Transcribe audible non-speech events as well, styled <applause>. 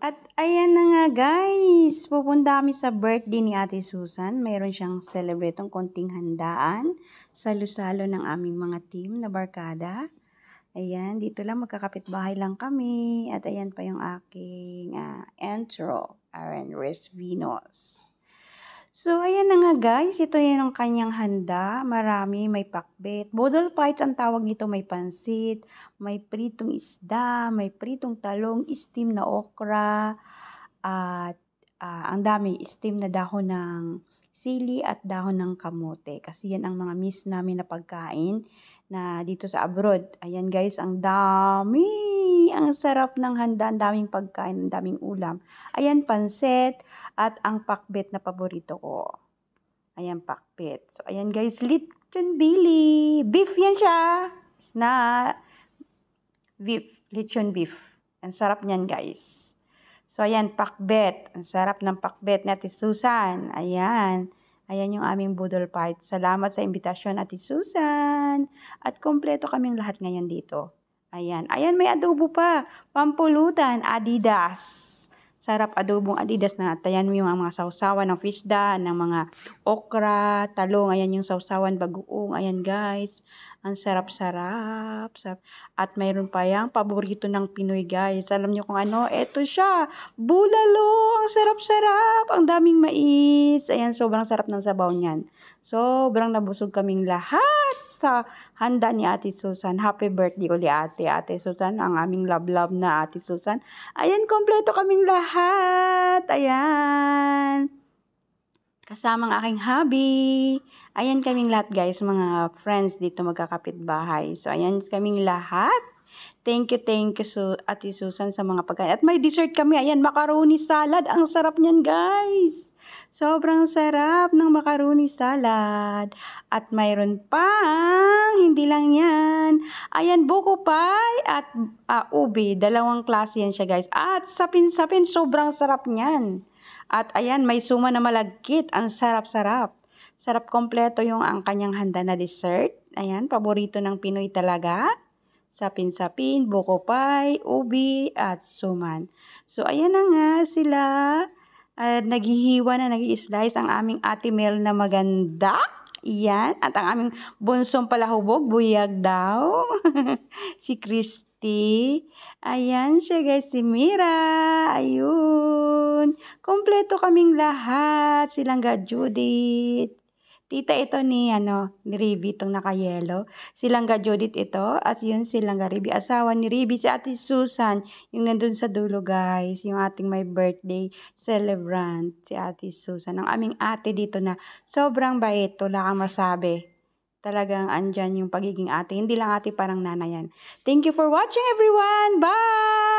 At ayan na nga guys, pupunta kami sa birthday ni Ate Susan. Mayroon siyang celebratong konting handaan sa lusalo ng aming mga team na barkada. Ayan, dito lang magkakapit-bahay lang kami. At ayan pa yung aking uh, ah, intro, Aaron Resvinos. So, ayan na nga guys. Ito yan ang kanyang handa. Marami. May pakbet. Bodol pites ang tawag nito. May pansit. May pritong isda. May pritong talong. Steam na okra. At uh, ang dami. Steam na dahon ng sili at dahon ng kamote. Kasi yan ang mga miss namin na pagkain na dito sa abroad. Ayan guys. Ang dami. Ang sarap ng handa. Ang daming pagkain, ang daming ulam. Ayan, pansit at ang pakbet na paborito ko. Ayan, pakbet. So, ayan guys, lechon Billy. Beef yan siya. It's na beef, lechon beef. Ang sarap niyan guys. So, ayan, pakbet. Ang sarap ng pakbet ni Ate Susan. Ayan. Ayan yung aming budol fight. Salamat sa imbitasyon, Ate Susan. At kompleto kaming lahat ngayon dito. Ayan. Ayan, may adobo pa. Pampulutan, Adidas. Sarap adobong Adidas na. Ayan mo yung mga sausawan ng fishda, ng mga okra, talong. Ayan yung sausawan bagoong. Ayan guys. Ang sarap-sarap. At mayroon pa yung paborito ng Pinoy guys. Alam nyo kung ano? Ito siya. Bulalo. Ang sarap-sarap. Ang daming mais. Ayan, sobrang sarap ng sabaw niyan. Sobrang nabusog kaming lahat sa handa ni Ate Susan. Happy birthday uli Ate. Ate Susan, ang aming love-love na Ate Susan. Ayan, kompleto kaming lahat. Ayan. Kasamang aking hubby. Ayan kaming lahat guys, mga friends dito magkakapit-bahay. So, ayan kaming lahat. Thank you, thank you Su Ate Susan sa mga pagkain. At may dessert kami, ayan, macaroni salad. Ang sarap niyan guys. Sobrang sarap ng macaroni salad. At mayroon pang, hindi lang yan. Ayan, buko pie at uh, ah, ube. Dalawang klase yan siya guys. At sapin-sapin, sobrang sarap niyan. At ayan, may suma na malagkit. Ang sarap-sarap. Sarap kompleto yung ang kanyang handa na dessert. Ayan, paborito ng Pinoy talaga. Sapin-sapin, buko pie, ubi, at suman. So, ayan na nga sila. uh, naghihiwa na nag-slice ang aming ate Mel na maganda. Iyan. At ang aming bunsong palahubog, buyag daw. <laughs> si Christy. Ayan siya guys, si Mira. Ayun. Kompleto kaming lahat. Silang ga Judith. Tita ito ni, ano, ni Ribi, itong naka-yellow. Silangga Judith ito, as yun si Langga Ribi, asawa ni Ribi, si Ate Susan, yung nandun sa dulo guys, yung ating my birthday celebrant, si Ate Susan, ang aming ate dito na sobrang bait, wala kang masabi. Talagang andyan yung pagiging ate, hindi lang ate parang nanayan. Thank you for watching everyone! Bye!